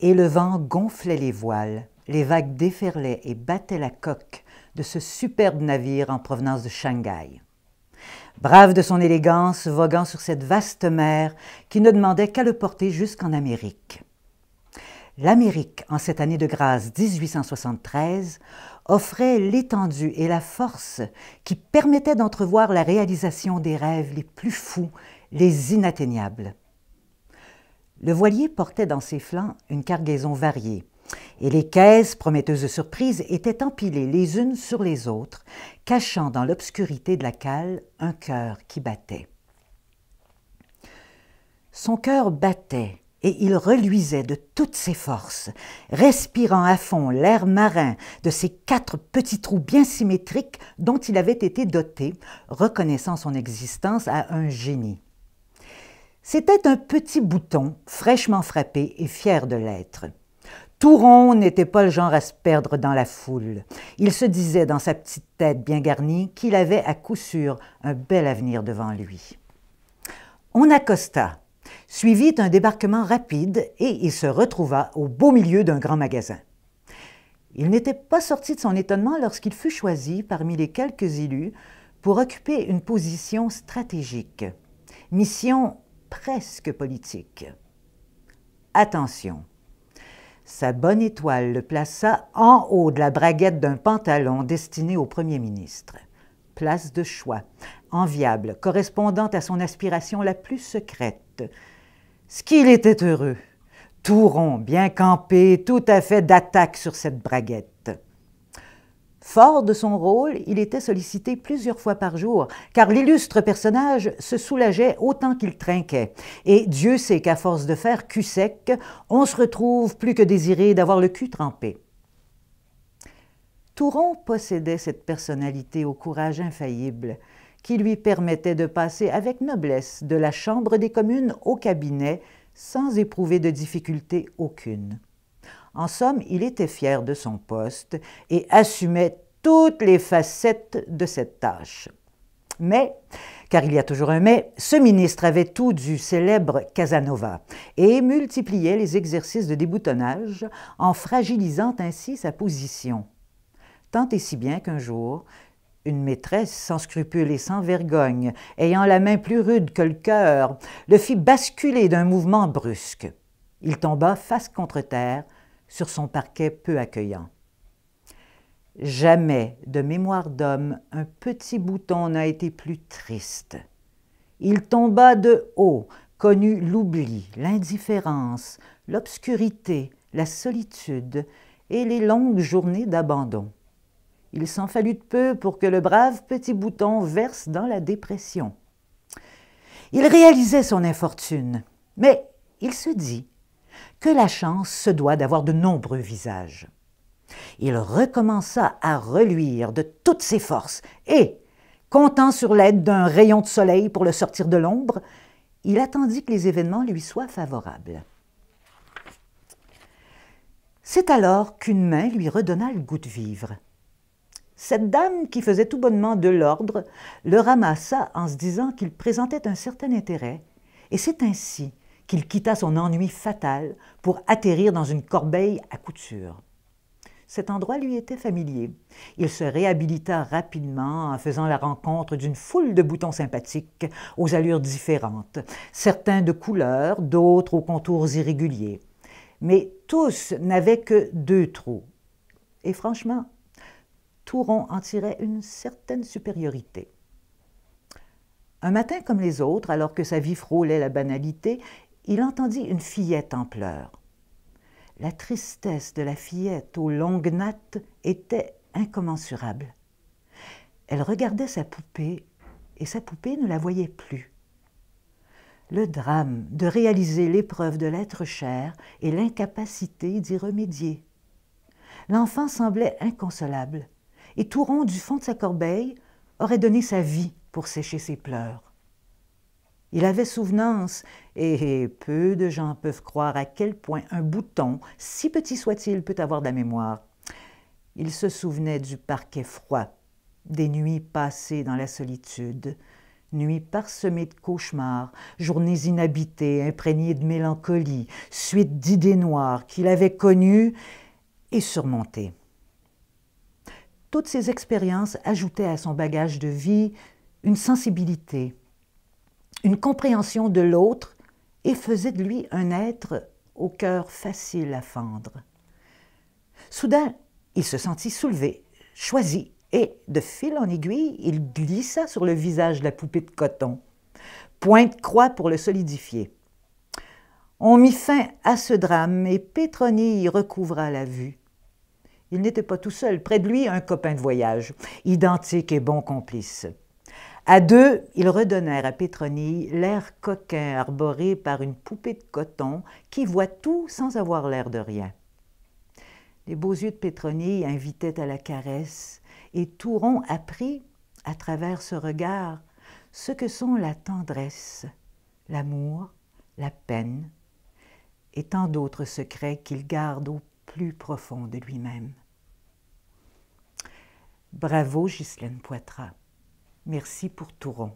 Et le vent gonflait les voiles, les vagues déferlaient et battaient la coque de ce superbe navire en provenance de Shanghai. Brave de son élégance, voguant sur cette vaste mer qui ne demandait qu'à le porter jusqu'en Amérique. L'Amérique, en cette année de grâce 1873, offrait l'étendue et la force qui permettaient d'entrevoir la réalisation des rêves les plus fous, les inatteignables. Le voilier portait dans ses flancs une cargaison variée, et les caisses, prometteuses de surprises, étaient empilées les unes sur les autres, cachant dans l'obscurité de la cale un cœur qui battait. Son cœur battait, et il reluisait de toutes ses forces, respirant à fond l'air marin de ces quatre petits trous bien symétriques dont il avait été doté, reconnaissant son existence à un génie. C'était un petit bouton, fraîchement frappé et fier de l'être. Touron n'était pas le genre à se perdre dans la foule. Il se disait dans sa petite tête bien garnie qu'il avait à coup sûr un bel avenir devant lui. On accosta, suivit un débarquement rapide et il se retrouva au beau milieu d'un grand magasin. Il n'était pas sorti de son étonnement lorsqu'il fut choisi parmi les quelques élus pour occuper une position stratégique, mission presque politique. Attention, sa bonne étoile le plaça en haut de la braguette d'un pantalon destiné au Premier ministre. Place de choix, enviable, correspondant à son aspiration la plus secrète. Ce qu'il était heureux, tout rond, bien campé, tout à fait d'attaque sur cette braguette. Fort de son rôle, il était sollicité plusieurs fois par jour, car l'illustre personnage se soulageait autant qu'il trinquait. Et Dieu sait qu'à force de faire cul sec, on se retrouve plus que désiré d'avoir le cul trempé. Touron possédait cette personnalité au courage infaillible qui lui permettait de passer avec noblesse de la Chambre des communes au cabinet sans éprouver de difficultés aucune. En somme, il était fier de son poste et assumait toutes les facettes de cette tâche. Mais, car il y a toujours un mais, ce ministre avait tout du célèbre Casanova et multipliait les exercices de déboutonnage en fragilisant ainsi sa position. Tant et si bien qu'un jour, une maîtresse sans scrupules et sans vergogne, ayant la main plus rude que le cœur, le fit basculer d'un mouvement brusque. Il tomba face contre terre, sur son parquet peu accueillant. Jamais, de mémoire d'homme, un petit bouton n'a été plus triste. Il tomba de haut, connut l'oubli, l'indifférence, l'obscurité, la solitude et les longues journées d'abandon. Il s'en fallut de peu pour que le brave petit bouton verse dans la dépression. Il réalisait son infortune, mais il se dit que la chance se doit d'avoir de nombreux visages. Il recommença à reluire de toutes ses forces et, comptant sur l'aide d'un rayon de soleil pour le sortir de l'ombre, il attendit que les événements lui soient favorables. C'est alors qu'une main lui redonna le goût de vivre. Cette dame, qui faisait tout bonnement de l'ordre, le ramassa en se disant qu'il présentait un certain intérêt, et c'est ainsi qu'il quitta son ennui fatal pour atterrir dans une corbeille à couture. Cet endroit lui était familier. Il se réhabilita rapidement en faisant la rencontre d'une foule de boutons sympathiques aux allures différentes, certains de couleur, d'autres aux contours irréguliers. Mais tous n'avaient que deux trous. Et franchement, Touron en tirait une certaine supériorité. Un matin comme les autres, alors que sa vie frôlait la banalité, il entendit une fillette en pleurs. La tristesse de la fillette aux longues nattes était incommensurable. Elle regardait sa poupée et sa poupée ne la voyait plus. Le drame de réaliser l'épreuve de l'être cher et l'incapacité d'y remédier. L'enfant semblait inconsolable, et Touron, du fond de sa corbeille, aurait donné sa vie pour sécher ses pleurs. Il avait souvenance, et peu de gens peuvent croire à quel point un bouton, si petit soit-il, peut avoir de la mémoire. Il se souvenait du parquet froid, des nuits passées dans la solitude, nuits parsemées de cauchemars, journées inhabitées, imprégnées de mélancolie, suite d'idées noires qu'il avait connues et surmontées. Toutes ces expériences ajoutaient à son bagage de vie une sensibilité, une compréhension de l'autre et faisait de lui un être au cœur facile à fendre. Soudain, il se sentit soulevé, choisi, et, de fil en aiguille, il glissa sur le visage de la poupée de coton. pointe croix pour le solidifier. On mit fin à ce drame et Petroni y recouvra la vue. Il n'était pas tout seul, près de lui un copain de voyage, identique et bon complice. À deux, ils redonnèrent à Pétronille l'air coquin arboré par une poupée de coton qui voit tout sans avoir l'air de rien. Les beaux yeux de Pétronille invitaient à la caresse, et Touron apprit, à travers ce regard, ce que sont la tendresse, l'amour, la peine, et tant d'autres secrets qu'il garde au plus profond de lui-même. Bravo, Ghislaine Poitras. Merci pour rond.